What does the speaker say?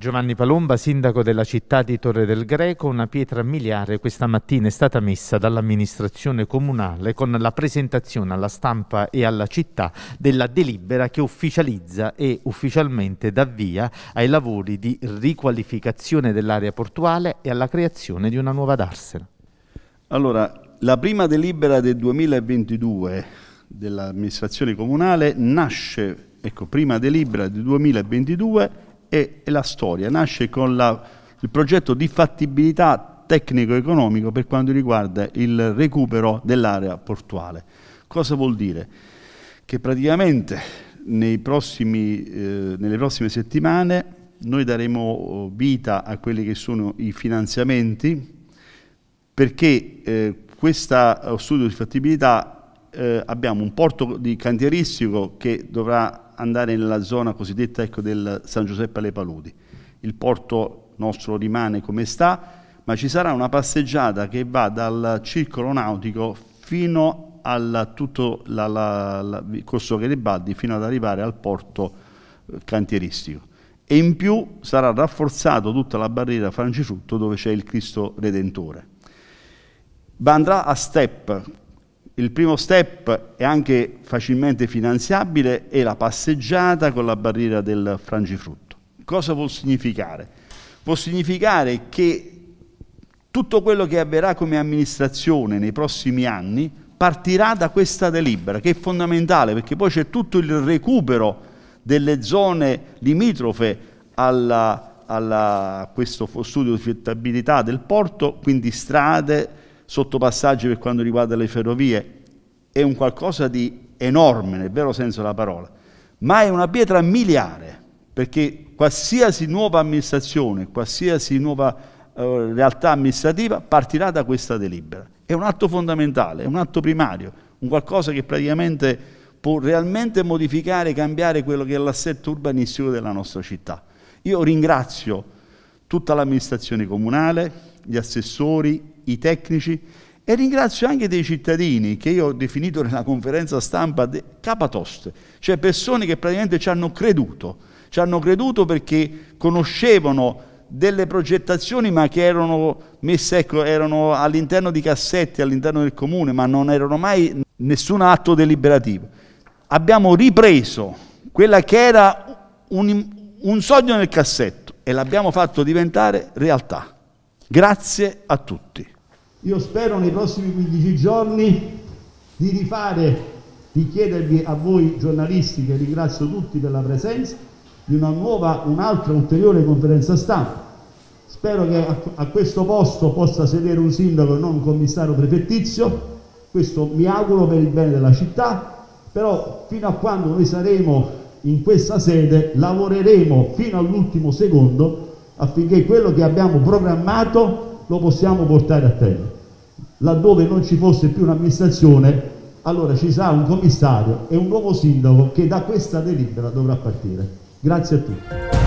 Giovanni Palomba, sindaco della città di Torre del Greco, una pietra miliare questa mattina è stata messa dall'amministrazione comunale con la presentazione alla stampa e alla città della delibera che ufficializza e ufficialmente dà via ai lavori di riqualificazione dell'area portuale e alla creazione di una nuova darsena. Allora, la prima delibera del 2022 dell'amministrazione comunale nasce, ecco, prima delibera del 2022 e, la storia. Nasce con la, il progetto di fattibilità tecnico-economico per quanto riguarda il recupero dell'area portuale. Cosa vuol dire? Che praticamente prossimi, eh, nelle prossime settimane noi daremo oh, vita a quelli che sono i finanziamenti perché eh, questo eh, studio di fattibilità eh, abbiamo un porto di cantieristico che dovrà andare nella zona cosiddetta ecco, del San Giuseppe alle Paludi. Il porto nostro rimane come sta, ma ci sarà una passeggiata che va dal circolo nautico fino al tutto la, la, la, Corso Garibaldi, fino ad arrivare al porto eh, cantieristico. E in più sarà rafforzato tutta la barriera Francifrutto dove c'è il Cristo Redentore. Ma andrà a step, il primo step è anche facilmente finanziabile, è la passeggiata con la barriera del frangifrutto. Cosa vuol significare? Vuol significare che tutto quello che avverrà come amministrazione nei prossimi anni partirà da questa delibera, che è fondamentale perché poi c'è tutto il recupero delle zone limitrofe alla, alla questo studio di fittabilità del porto, quindi strade, sottopassaggi per quanto riguarda le ferrovie, è un qualcosa di enorme nel vero senso della parola, ma è una pietra miliare, perché qualsiasi nuova amministrazione, qualsiasi nuova eh, realtà amministrativa partirà da questa delibera. È un atto fondamentale, è un atto primario, un qualcosa che praticamente può realmente modificare e cambiare quello che è l'assetto urbanistico della nostra città. Io ringrazio tutta l'amministrazione comunale, gli assessori, i tecnici e ringrazio anche dei cittadini che io ho definito nella conferenza stampa de- capatoste, cioè persone che praticamente ci hanno creduto, ci hanno creduto perché conoscevano delle progettazioni ma che erano messe ecco, erano all'interno di cassetti, all'interno del comune, ma non erano mai nessun atto deliberativo. Abbiamo ripreso quella che era un, un sogno nel cassetto e l'abbiamo fatto diventare realtà. Grazie a tutti. Io spero nei prossimi 15 giorni di rifare, di chiedervi a voi giornalisti, che ringrazio tutti per la presenza, di una nuova, un'altra ulteriore conferenza stampa. Spero che a, a questo posto possa sedere un sindaco e non un commissario prefettizio, questo mi auguro per il bene della città, però fino a quando noi saremo in questa sede lavoreremo fino all'ultimo secondo affinché quello che abbiamo programmato lo possiamo portare a termine. Laddove non ci fosse più un'amministrazione, allora ci sarà un commissario e un nuovo sindaco che da questa delibera dovrà partire. Grazie a tutti.